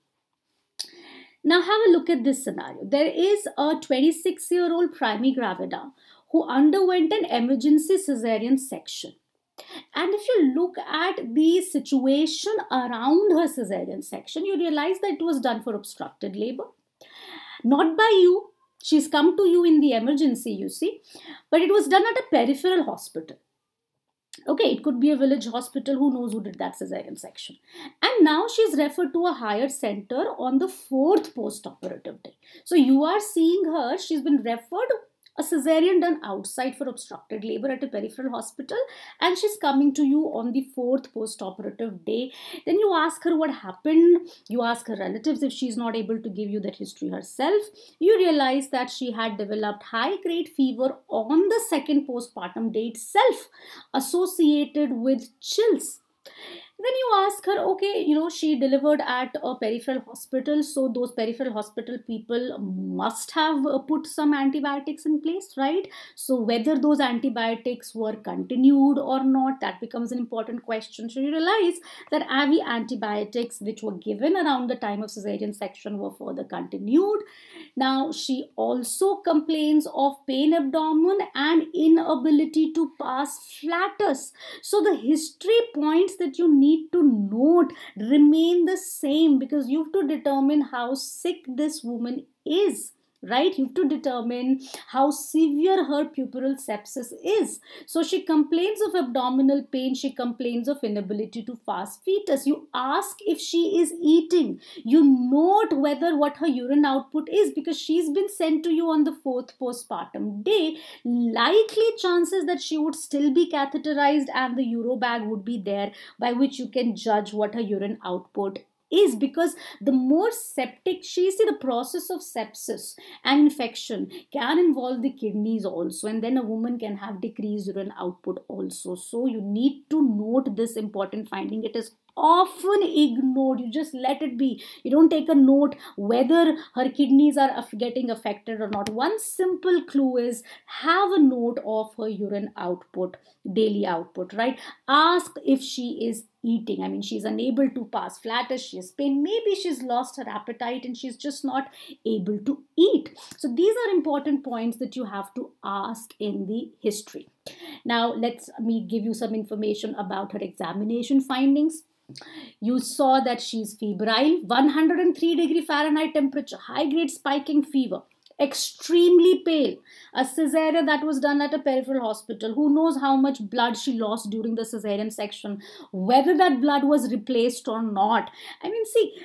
Now have a look at this scenario. There is a 26-year-old primi gravida who underwent an emergency cesarean section. And if you look at the situation around her cesarean section, you realize that it was done for obstructed labor. Not by you, she's come to you in the emergency, you see, but it was done at a peripheral hospital. Okay, it could be a village hospital, who knows who did that cesarean section. And now she's referred to a higher center on the fourth post operative day. So you are seeing her, she's been referred a cesarean done outside for obstructed labor at a peripheral hospital and she's coming to you on the fourth post-operative day then you ask her what happened you ask her relatives if she's not able to give you that history herself you realize that she had developed high grade fever on the second postpartum day itself associated with chills then you ask her, okay, you know, she delivered at a peripheral hospital, so those peripheral hospital people must have uh, put some antibiotics in place, right? So whether those antibiotics were continued or not, that becomes an important question. So you realize that AVI antibiotics which were given around the time of cesarean section were further continued. Now she also complains of pain abdomen and inability to pass flatus. So the history points that you need to note remain the same because you have to determine how sick this woman is right you have to determine how severe her puberal sepsis is so she complains of abdominal pain she complains of inability to fast fetus you ask if she is eating you note whether what her urine output is because she's been sent to you on the fourth postpartum day likely chances that she would still be catheterized and the urobag would be there by which you can judge what her urine output is because the more septic she see the process of sepsis and infection can involve the kidneys also and then a woman can have decreased urine output also so you need to note this important finding it is often ignored you just let it be you don't take a note whether her kidneys are getting affected or not one simple clue is have a note of her urine output daily output right ask if she is eating. I mean, she's unable to pass flat as she has pain, maybe she's lost her appetite and she's just not able to eat. So these are important points that you have to ask in the history. Now, let me give you some information about her examination findings. You saw that she's febrile, 103 degree Fahrenheit temperature, high grade spiking fever extremely pale. A cesarean that was done at a peripheral hospital. Who knows how much blood she lost during the cesarean section, whether that blood was replaced or not. I mean, see,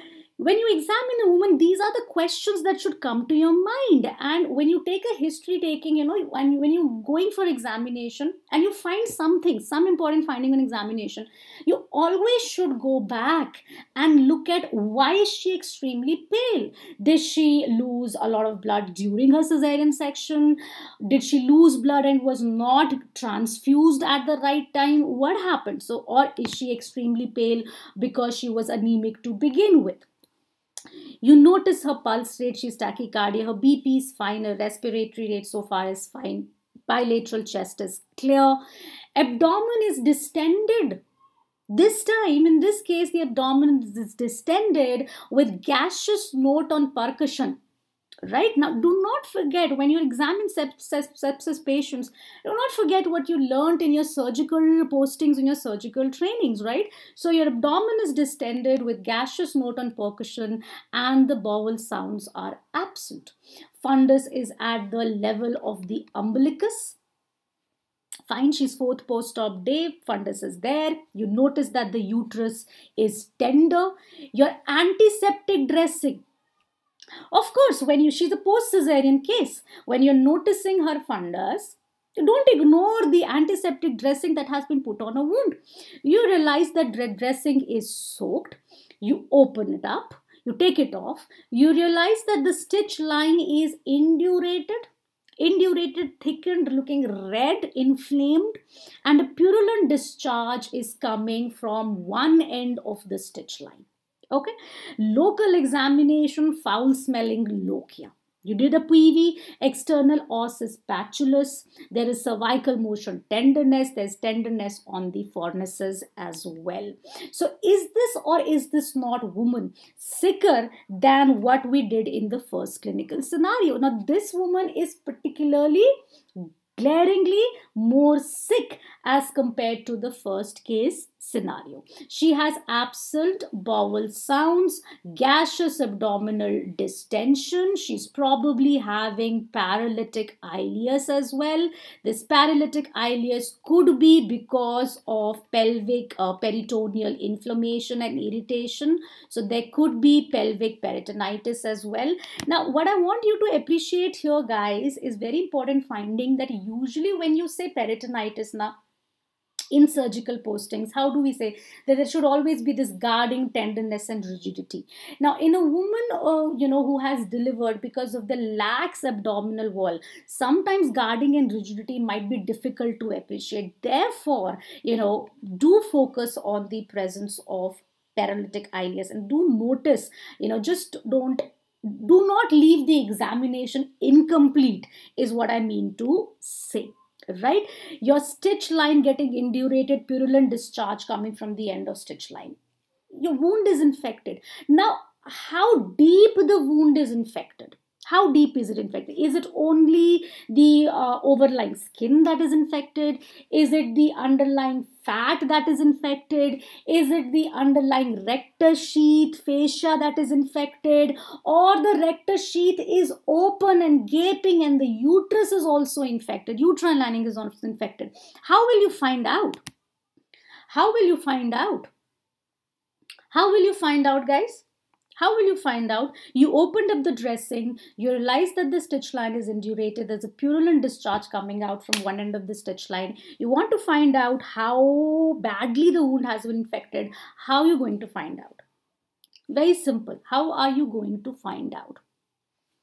when you examine a woman these are the questions that should come to your mind and when you take a history taking you know and when you're going for examination and you find something some important finding on examination you always should go back and look at why is she extremely pale did she lose a lot of blood during her cesarean section did she lose blood and was not transfused at the right time what happened so or is she extremely pale because she was anemic to begin with you notice her pulse rate, she's tachycardia, her BP is fine, her respiratory rate so far is fine, bilateral chest is clear, abdomen is distended. This time, in this case, the abdomen is distended with gaseous note on percussion right now do not forget when you examine sepsis, sepsis patients do not forget what you learned in your surgical postings in your surgical trainings right so your abdomen is distended with gaseous note on percussion and the bowel sounds are absent fundus is at the level of the umbilicus fine she's fourth post-op day fundus is there you notice that the uterus is tender your antiseptic dressing of course, when you she's a post-cesarean case, when you're noticing her fundus, don't ignore the antiseptic dressing that has been put on a wound. You realize that red dressing is soaked. You open it up. You take it off. You realize that the stitch line is indurated indurated, thickened, looking red, inflamed, and a purulent discharge is coming from one end of the stitch line. Okay, local examination foul smelling lochia. You did a PV, external os is patulous. There is cervical motion tenderness. There's tenderness on the fornices as well. So is this or is this not woman sicker than what we did in the first clinical scenario? Now this woman is particularly glaringly more sick as compared to the first case scenario. She has absent bowel sounds, gaseous abdominal distension. She's probably having paralytic ileus as well. This paralytic ileus could be because of pelvic uh, peritoneal inflammation and irritation. So there could be pelvic peritonitis as well. Now, what I want you to appreciate here, guys, is very important finding that usually when you say peritonitis, now in surgical postings how do we say that there should always be this guarding tenderness and rigidity now in a woman uh, you know who has delivered because of the lax abdominal wall sometimes guarding and rigidity might be difficult to appreciate therefore you know do focus on the presence of paralytic ileus and do notice you know just don't do not leave the examination incomplete is what i mean to say right? Your stitch line getting indurated, purulent discharge coming from the end of stitch line. Your wound is infected. Now, how deep the wound is infected? How deep is it infected? Is it only the uh, overlying skin that is infected? Is it the underlying fat that is infected? Is it the underlying rectus sheath, fascia that is infected? Or the rectus sheath is open and gaping and the uterus is also infected. Uterine lining is also infected. How will you find out? How will you find out? How will you find out, guys? How will you find out? You opened up the dressing, you realize that the stitch line is indurated, there's a purulent discharge coming out from one end of the stitch line. You want to find out how badly the wound has been infected. How are you going to find out? Very simple. How are you going to find out?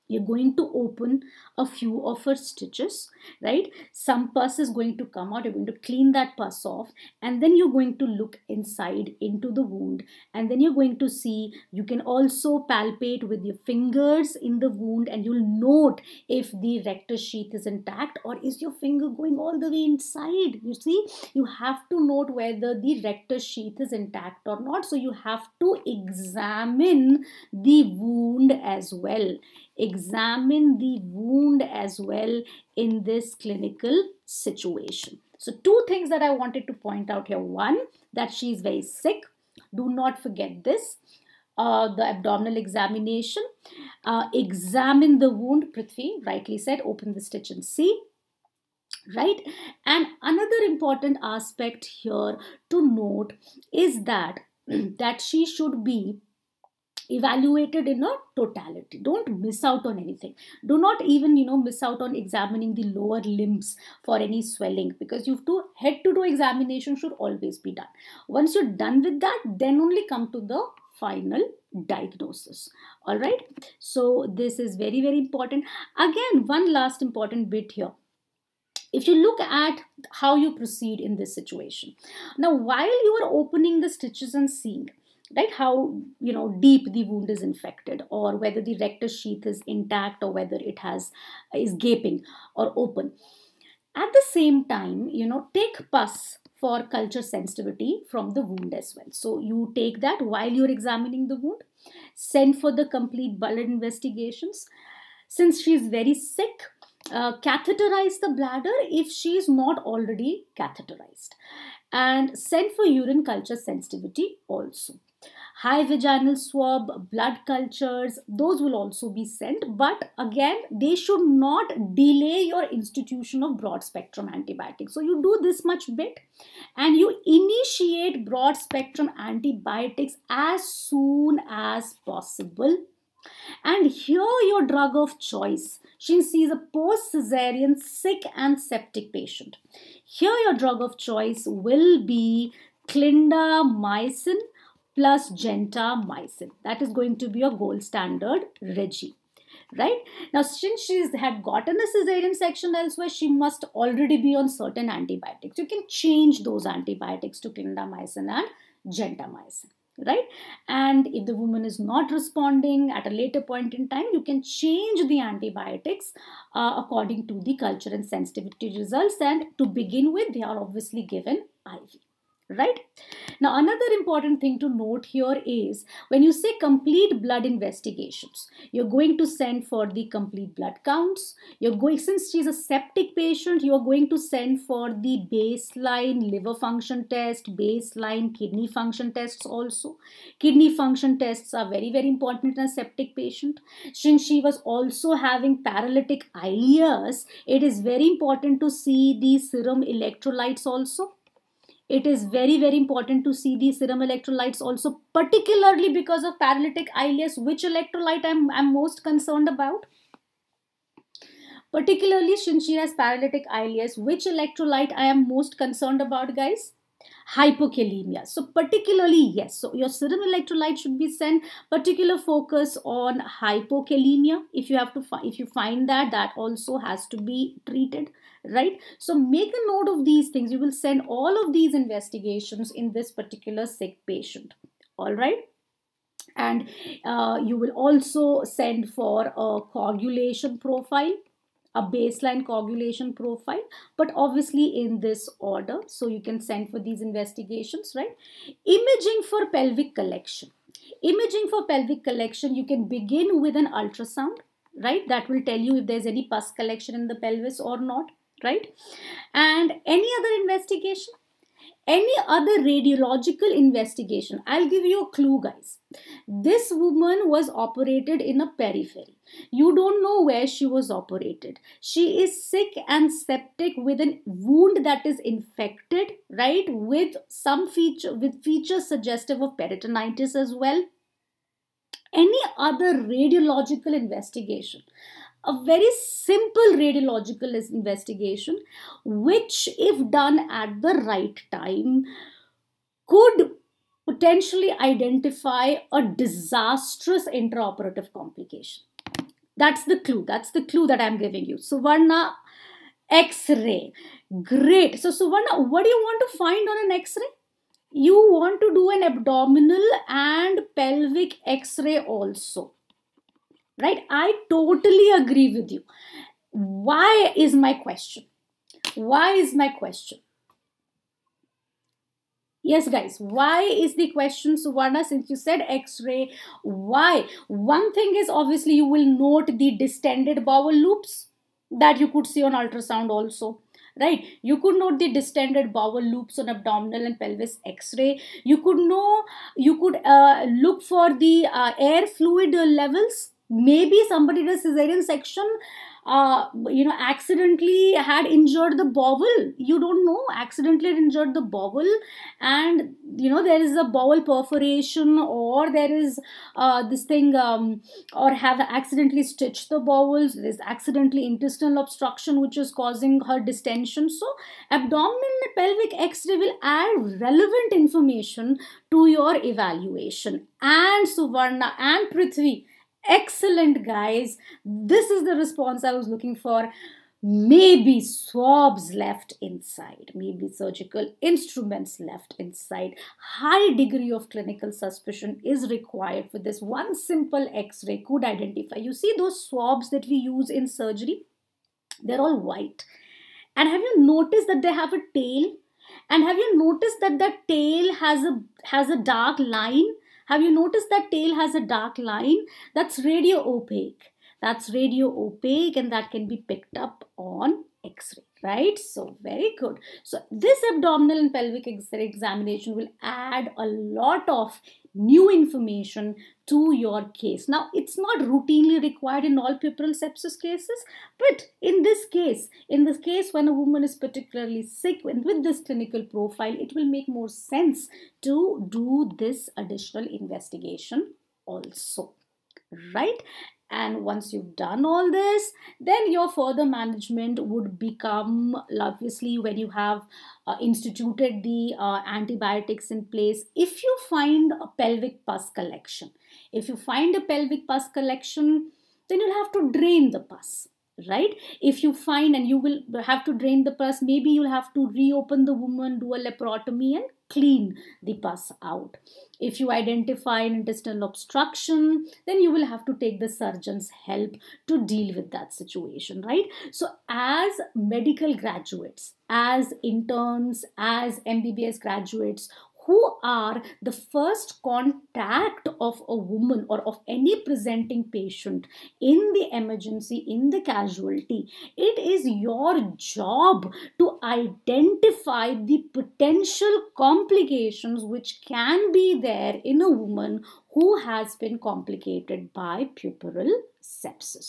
you're going to open a few of her stitches right some pus is going to come out you're going to clean that pus off and then you're going to look inside into the wound and then you're going to see you can also palpate with your fingers in the wound and you'll note if the rectus sheath is intact or is your finger going all the way inside you see you have to note whether the rectus sheath is intact or not so you have to examine the wound as well examine the wound as well in this clinical situation. So two things that I wanted to point out here. One, that she is very sick. Do not forget this. Uh, the abdominal examination. Uh, examine the wound, Prithvi rightly said, open the stitch and see. Right? And another important aspect here to note is that that she should be evaluated in a totality don't miss out on anything do not even you know miss out on examining the lower limbs for any swelling because you've to head to toe examination should always be done once you're done with that then only come to the final diagnosis all right so this is very very important again one last important bit here if you look at how you proceed in this situation now while you are opening the stitches and seeing right how you know deep the wound is infected or whether the rectus sheath is intact or whether it has is gaping or open at the same time you know take pus for culture sensitivity from the wound as well so you take that while you're examining the wound send for the complete blood investigations since she is very sick uh, catheterize the bladder if she is not already catheterized and send for urine culture sensitivity also high vaginal swab, blood cultures, those will also be sent. But again, they should not delay your institution of broad spectrum antibiotics. So you do this much bit and you initiate broad spectrum antibiotics as soon as possible. And here your drug of choice. She sees a post-cesarean sick and septic patient. Here your drug of choice will be clindamycin plus gentamicin. That is going to be your gold standard regime right now since she's had gotten a cesarean section elsewhere she must already be on certain antibiotics you can change those antibiotics to clindamycin and gentamicin right and if the woman is not responding at a later point in time you can change the antibiotics uh, according to the culture and sensitivity results and to begin with they are obviously given iv right now another important thing to note here is when you say complete blood investigations you're going to send for the complete blood counts you're going since she's a septic patient you are going to send for the baseline liver function test baseline kidney function tests also kidney function tests are very very important in a septic patient since she was also having paralytic ileus it is very important to see the serum electrolytes also it is very, very important to see the serum electrolytes also, particularly because of paralytic ileus, which electrolyte I'm, I'm most concerned about. Particularly has paralytic ileus, which electrolyte I am most concerned about, guys hypokalemia. So particularly, yes, so your serum electrolyte should be sent particular focus on hypokalemia. If you have to, if you find that, that also has to be treated, right? So make a note of these things. You will send all of these investigations in this particular sick patient, all right? And uh, you will also send for a coagulation profile a baseline coagulation profile but obviously in this order so you can send for these investigations right imaging for pelvic collection imaging for pelvic collection you can begin with an ultrasound right that will tell you if there's any pus collection in the pelvis or not right and any other investigation any other radiological investigation. I'll give you a clue, guys. This woman was operated in a periphery. You don't know where she was operated. She is sick and septic with a wound that is infected, right? With some feature, with features suggestive of peritonitis as well. Any other radiological investigation a very simple radiological investigation, which, if done at the right time, could potentially identify a disastrous intraoperative complication. That's the clue. That's the clue that I'm giving you. Suvarna X-ray. Great. So Suvarna, what do you want to find on an X-ray? You want to do an abdominal and pelvic X-ray also right? I totally agree with you. Why is my question? Why is my question? Yes, guys, why is the question, Suvarna, since you said X-ray, why? One thing is obviously you will note the distended bowel loops that you could see on ultrasound also right you could note the distended bowel loops on abdominal and pelvis x-ray you could know you could uh, look for the uh, air fluid levels maybe somebody in a cesarean section uh, you know accidentally had injured the bowel you don't know accidentally injured the bowel and you know there is a bowel perforation or there is uh, this thing um, or have accidentally stitched the bowels there's accidentally intestinal obstruction which is causing her distension so abdominal and pelvic x-ray will add relevant information to your evaluation and suvarna and prithvi Excellent, guys. This is the response I was looking for. Maybe swabs left inside, maybe surgical instruments left inside. High degree of clinical suspicion is required for this. One simple x ray could identify. You see those swabs that we use in surgery? They're all white. And have you noticed that they have a tail? And have you noticed that the tail has a has a dark line? Have you noticed that tail has a dark line? That's radio opaque. That's radio opaque and that can be picked up on x-ray right so very good so this abdominal and pelvic x-ray examination will add a lot of new information to your case now it's not routinely required in all puerperal sepsis cases but in this case in this case when a woman is particularly sick and with this clinical profile it will make more sense to do this additional investigation also right and once you've done all this then your further management would become obviously when you have uh, instituted the uh, antibiotics in place if you find a pelvic pus collection if you find a pelvic pus collection then you'll have to drain the pus right if you find and you will have to drain the pus maybe you'll have to reopen the woman do a laparotomy and clean the pus out. If you identify an intestinal obstruction, then you will have to take the surgeon's help to deal with that situation, right? So, as medical graduates, as interns, as MBBS graduates who are the first contact of a woman or of any presenting patient in the emergency, in the casualty. It is your job to identify the potential complications which can be there in a woman who has been complicated by puperal sepsis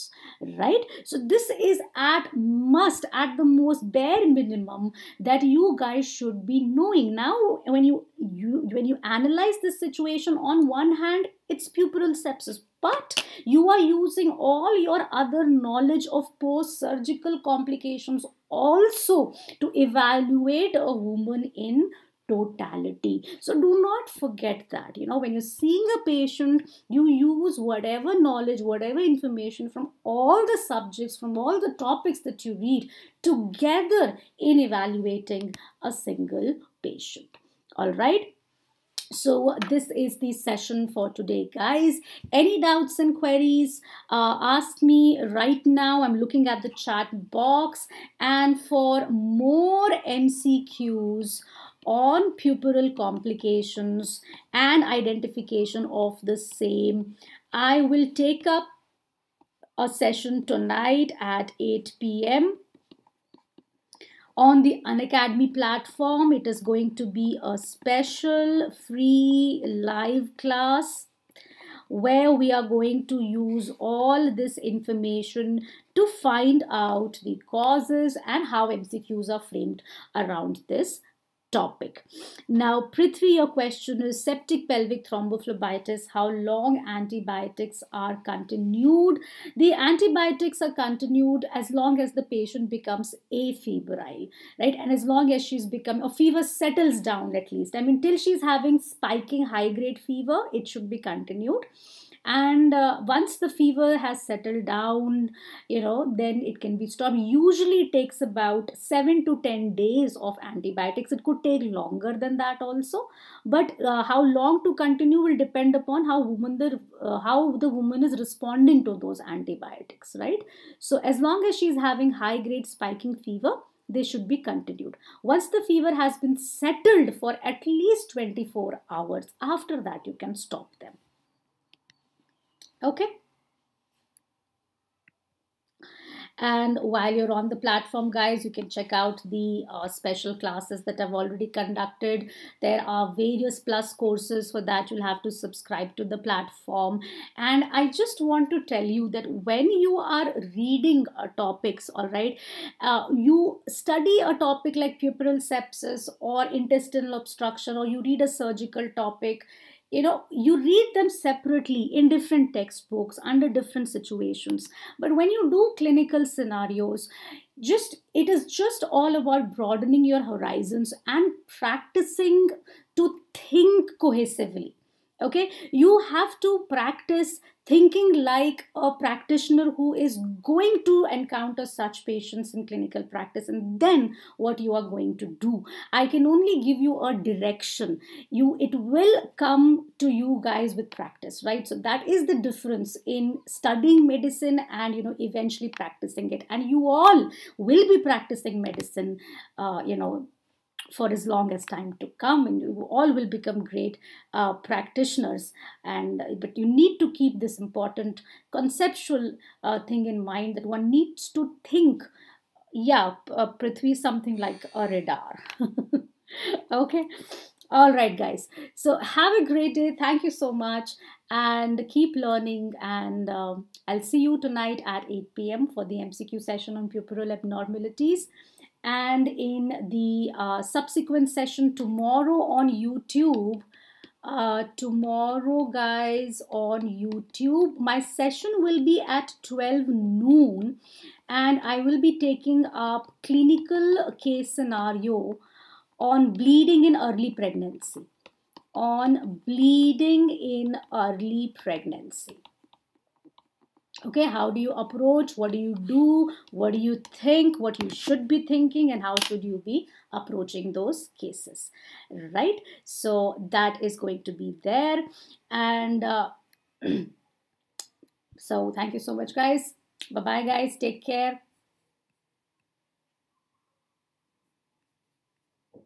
right so this is at must at the most bare minimum that you guys should be knowing now when you, you when you analyze this situation on one hand it's puperal sepsis but you are using all your other knowledge of post surgical complications also to evaluate a woman in totality so do not forget that you know when you're seeing a patient you use whatever knowledge whatever information from all the subjects from all the topics that you read together in evaluating a single patient all right so this is the session for today guys any doubts and queries uh, ask me right now i'm looking at the chat box and for more mcqs on puberal complications and identification of the same. I will take up a session tonight at 8 p.m. on the Unacademy platform. It is going to be a special free live class where we are going to use all this information to find out the causes and how MCQs are framed around this topic. Now, Prithvi, your question is septic pelvic thrombophlebitis, how long antibiotics are continued? The antibiotics are continued as long as the patient becomes afebrile, right? And as long as she's become, a fever settles down at least. I mean, till she's having spiking high grade fever, it should be continued and uh, once the fever has settled down you know then it can be stopped usually it takes about 7 to 10 days of antibiotics it could take longer than that also but uh, how long to continue will depend upon how woman the uh, how the woman is responding to those antibiotics right so as long as she's having high grade spiking fever they should be continued. Once the fever has been settled for at least 24 hours, after that you can stop them okay and while you're on the platform guys you can check out the uh, special classes that i've already conducted there are various plus courses for that you'll have to subscribe to the platform and i just want to tell you that when you are reading uh, topics all right uh, you study a topic like puerperal sepsis or intestinal obstruction or you read a surgical topic you know you read them separately in different textbooks under different situations but when you do clinical scenarios just it is just all about broadening your horizons and practicing to think cohesively okay you have to practice thinking like a practitioner who is going to encounter such patients in clinical practice and then what you are going to do i can only give you a direction you it will come to you guys with practice right so that is the difference in studying medicine and you know eventually practicing it and you all will be practicing medicine uh, you know for as long as time to come and you all will become great uh, practitioners and uh, but you need to keep this important conceptual uh, thing in mind that one needs to think yeah uh, prithvi something like a radar okay all right guys so have a great day thank you so much and keep learning and um, i'll see you tonight at 8 p.m for the mcq session on puperal abnormalities and in the uh, subsequent session tomorrow on YouTube. Uh, tomorrow, guys, on YouTube, my session will be at 12 noon and I will be taking up clinical case scenario on bleeding in early pregnancy. On bleeding in early pregnancy okay how do you approach what do you do what do you think what you should be thinking and how should you be approaching those cases right so that is going to be there and uh, so thank you so much guys bye bye guys take care